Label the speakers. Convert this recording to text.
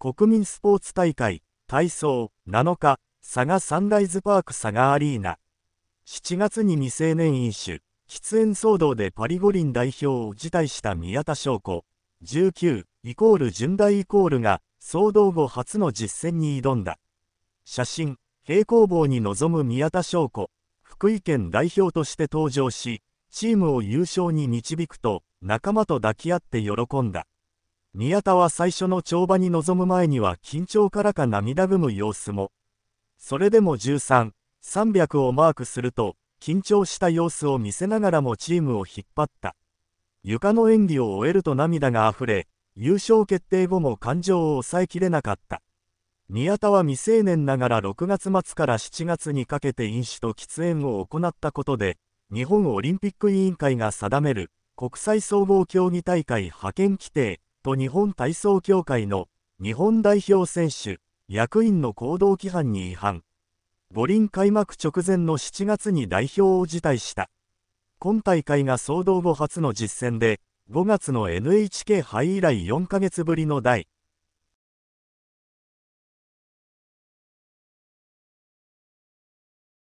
Speaker 1: 国民スポーツ大会、体操、7日、佐賀サンライズパーク佐賀アリーナ。7月に未成年飲酒、喫煙騒動でパリ五輪代表を辞退した宮田翔子、19、イコール順大イコールが、騒動後初の実践に挑んだ。写真、平行棒に臨む宮田翔子、福井県代表として登場し、チームを優勝に導くと、仲間と抱き合って喜んだ。宮田は最初の跳馬に臨む前には緊張からか涙ぐむ様子も。それでも13、300をマークすると、緊張した様子を見せながらもチームを引っ張った。床の演技を終えると涙があふれ、優勝決定後も感情を抑えきれなかった。宮田は未成年ながら6月末から7月にかけて飲酒と喫煙を行ったことで、日本オリンピック委員会が定める国際総合競技大会派遣規定と日本体操協会の日本代表選手、役員の行動規範に違反。五輪開幕直前の7月に代表を辞退した。今大会が騒動後初の実戦で、5月の NHK 杯以来4ヶ月ぶりの第